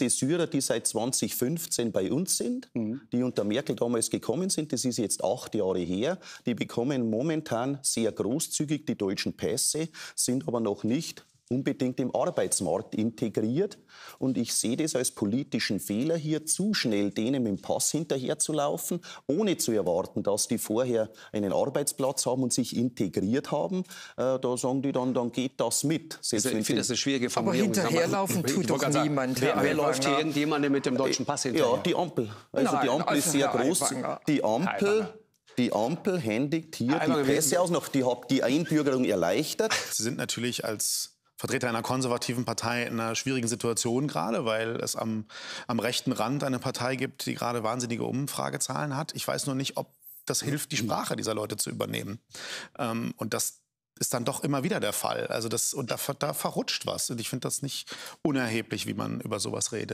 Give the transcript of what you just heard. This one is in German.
die Syrer, die seit 2015 bei uns sind, mhm. die unter Merkel damals gekommen sind, das ist jetzt acht Jahre her, die bekommen momentan sehr großzügig die deutschen Pässe, sind aber noch nicht unbedingt im Arbeitsmarkt integriert. Und ich sehe das als politischen Fehler, hier zu schnell denen mit dem Pass hinterherzulaufen, ohne zu erwarten, dass die vorher einen Arbeitsplatz haben und sich integriert haben. Äh, da sagen die dann, dann geht das mit. Selbst also ich finde das eine schwierige Formulierung. Aber hinterherlaufen tut doch niemand. wer, wer läuft hier irgendjemandem mit dem deutschen äh, Pass hinterher? Ja, die Ampel. Also Nein, die Ampel also ist sehr Herr groß. Aiwanger. Die Ampel... Aiwanger. Die Ampel händigt hier Einmal die Pässe aus noch, die hat die Einbürgerung erleichtert. Sie sind natürlich als Vertreter einer konservativen Partei in einer schwierigen Situation gerade, weil es am, am rechten Rand eine Partei gibt, die gerade wahnsinnige Umfragezahlen hat. Ich weiß nur nicht, ob das hilft, die Sprache dieser Leute zu übernehmen. Ähm, und das ist dann doch immer wieder der Fall. Also das, und da, da verrutscht was. Und ich finde das nicht unerheblich, wie man über sowas redet.